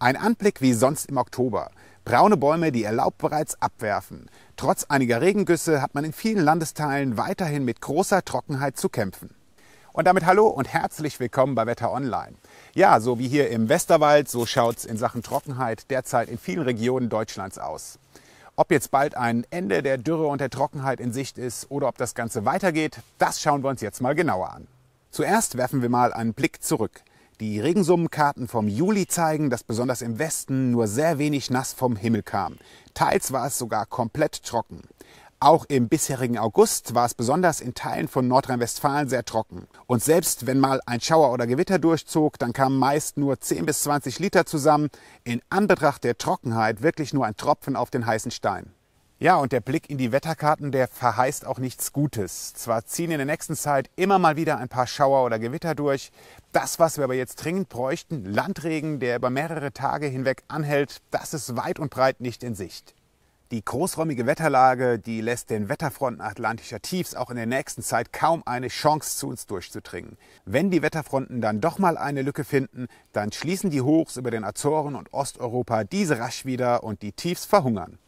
Ein Anblick wie sonst im Oktober. Braune Bäume, die erlaubt bereits abwerfen. Trotz einiger Regengüsse hat man in vielen Landesteilen weiterhin mit großer Trockenheit zu kämpfen. Und damit hallo und herzlich willkommen bei Wetter Online. Ja, so wie hier im Westerwald, so schaut es in Sachen Trockenheit derzeit in vielen Regionen Deutschlands aus. Ob jetzt bald ein Ende der Dürre und der Trockenheit in Sicht ist oder ob das Ganze weitergeht, das schauen wir uns jetzt mal genauer an. Zuerst werfen wir mal einen Blick zurück. Die Regensummenkarten vom Juli zeigen, dass besonders im Westen nur sehr wenig nass vom Himmel kam. Teils war es sogar komplett trocken. Auch im bisherigen August war es besonders in Teilen von Nordrhein-Westfalen sehr trocken. Und selbst wenn mal ein Schauer oder Gewitter durchzog, dann kamen meist nur 10 bis 20 Liter zusammen. In Anbetracht der Trockenheit wirklich nur ein Tropfen auf den heißen Stein. Ja, und der Blick in die Wetterkarten, der verheißt auch nichts Gutes. Zwar ziehen in der nächsten Zeit immer mal wieder ein paar Schauer oder Gewitter durch. Das, was wir aber jetzt dringend bräuchten, Landregen, der über mehrere Tage hinweg anhält, das ist weit und breit nicht in Sicht. Die großräumige Wetterlage, die lässt den Wetterfronten atlantischer Tiefs auch in der nächsten Zeit kaum eine Chance zu uns durchzudringen. Wenn die Wetterfronten dann doch mal eine Lücke finden, dann schließen die Hochs über den Azoren und Osteuropa diese rasch wieder und die Tiefs verhungern.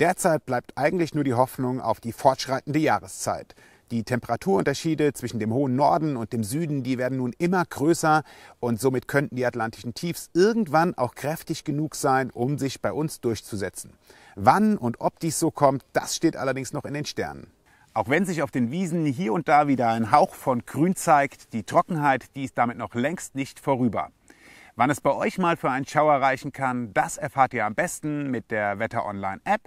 Derzeit bleibt eigentlich nur die Hoffnung auf die fortschreitende Jahreszeit. Die Temperaturunterschiede zwischen dem hohen Norden und dem Süden, die werden nun immer größer und somit könnten die atlantischen Tiefs irgendwann auch kräftig genug sein, um sich bei uns durchzusetzen. Wann und ob dies so kommt, das steht allerdings noch in den Sternen. Auch wenn sich auf den Wiesen hier und da wieder ein Hauch von Grün zeigt, die Trockenheit, die ist damit noch längst nicht vorüber. Wann es bei euch mal für einen Schauer reichen kann, das erfahrt ihr am besten mit der Wetter Online App.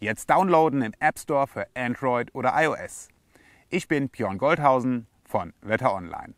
Jetzt downloaden im App Store für Android oder iOS. Ich bin Björn Goldhausen von Wetter Online.